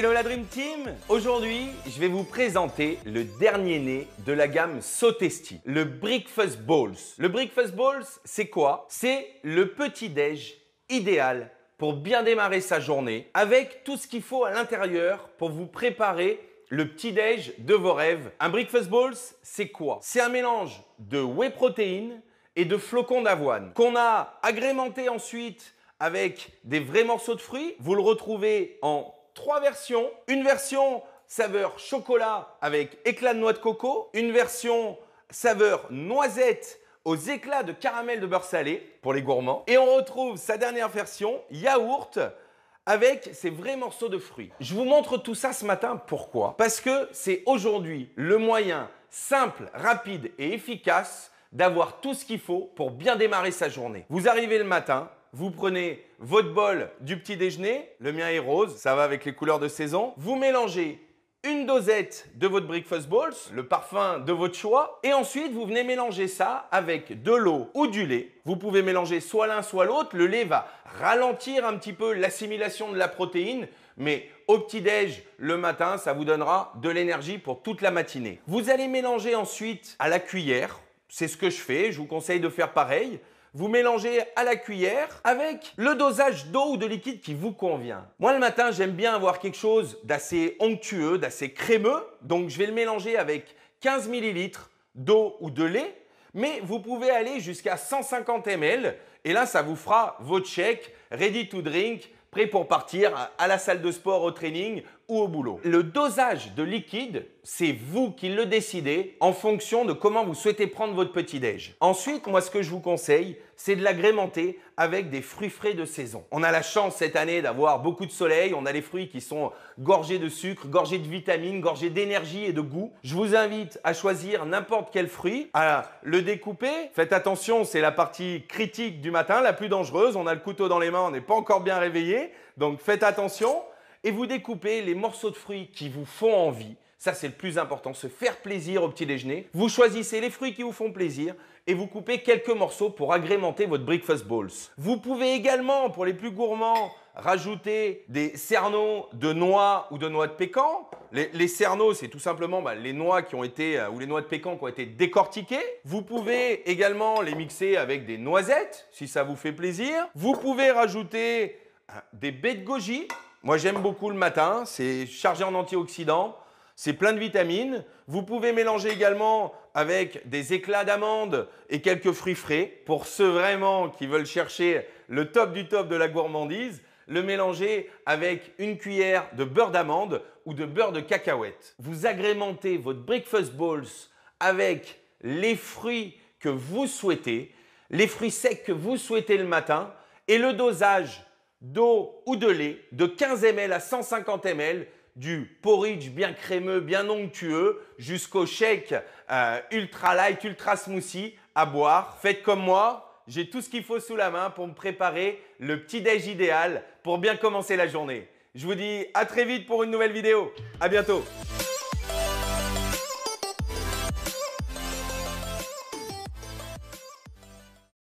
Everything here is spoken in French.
Hello la Dream Team Aujourd'hui, je vais vous présenter le dernier né de la gamme Sotesti, le Breakfast Balls. Le Breakfast Balls, c'est quoi C'est le petit-déj idéal pour bien démarrer sa journée avec tout ce qu'il faut à l'intérieur pour vous préparer le petit-déj de vos rêves. Un Breakfast Balls, c'est quoi C'est un mélange de whey protéines et de flocons d'avoine qu'on a agrémenté ensuite avec des vrais morceaux de fruits. Vous le retrouvez en trois versions. Une version saveur chocolat avec éclat de noix de coco, une version saveur noisette aux éclats de caramel de beurre salé pour les gourmands. Et on retrouve sa dernière version, yaourt, avec ses vrais morceaux de fruits. Je vous montre tout ça ce matin, pourquoi Parce que c'est aujourd'hui le moyen simple, rapide et efficace d'avoir tout ce qu'il faut pour bien démarrer sa journée. Vous arrivez le matin, vous prenez votre bol du petit déjeuner, le mien est rose, ça va avec les couleurs de saison, vous mélangez une dosette de votre breakfast balls, le parfum de votre choix, et ensuite vous venez mélanger ça avec de l'eau ou du lait. Vous pouvez mélanger soit l'un soit l'autre, le lait va ralentir un petit peu l'assimilation de la protéine, mais au petit-déj le matin, ça vous donnera de l'énergie pour toute la matinée. Vous allez mélanger ensuite à la cuillère, c'est ce que je fais, je vous conseille de faire pareil vous mélangez à la cuillère avec le dosage d'eau ou de liquide qui vous convient. Moi le matin j'aime bien avoir quelque chose d'assez onctueux, d'assez crémeux, donc je vais le mélanger avec 15 ml d'eau ou de lait, mais vous pouvez aller jusqu'à 150 ml et là ça vous fera votre chèque ready to drink prêt pour partir à la salle de sport, au training au boulot. Le dosage de liquide, c'est vous qui le décidez en fonction de comment vous souhaitez prendre votre petit-déj. Ensuite, moi, ce que je vous conseille, c'est de l'agrémenter avec des fruits frais de saison. On a la chance cette année d'avoir beaucoup de soleil, on a les fruits qui sont gorgés de sucre, gorgés de vitamines, gorgés d'énergie et de goût. Je vous invite à choisir n'importe quel fruit, à le découper. Faites attention, c'est la partie critique du matin, la plus dangereuse. On a le couteau dans les mains, on n'est pas encore bien réveillé, donc faites attention et vous découpez les morceaux de fruits qui vous font envie. Ça, c'est le plus important, se faire plaisir au petit déjeuner. Vous choisissez les fruits qui vous font plaisir et vous coupez quelques morceaux pour agrémenter votre breakfast bowls. Vous pouvez également, pour les plus gourmands, rajouter des cerneaux de noix ou de noix de pécan. Les, cerneaux, c'est tout simplement bah, les noix qui ont été, euh, ou les noix de pécan qui ont été décortiquées. Vous pouvez également les mixer avec des noisettes, si ça vous fait plaisir. Vous pouvez rajouter euh, des baies de goji moi, j'aime beaucoup le matin. C'est chargé en antioxydants. C'est plein de vitamines. Vous pouvez mélanger également avec des éclats d'amandes et quelques fruits frais. Pour ceux vraiment qui veulent chercher le top du top de la gourmandise, le mélanger avec une cuillère de beurre d'amande ou de beurre de cacahuète. Vous agrémentez votre breakfast bowls avec les fruits que vous souhaitez, les fruits secs que vous souhaitez le matin et le dosage d'eau ou de lait de 15 ml à 150 ml, du porridge bien crémeux, bien onctueux, jusqu'au shake euh, ultra light, ultra smoothie à boire. Faites comme moi, j'ai tout ce qu'il faut sous la main pour me préparer le petit déj idéal pour bien commencer la journée. Je vous dis à très vite pour une nouvelle vidéo. À bientôt.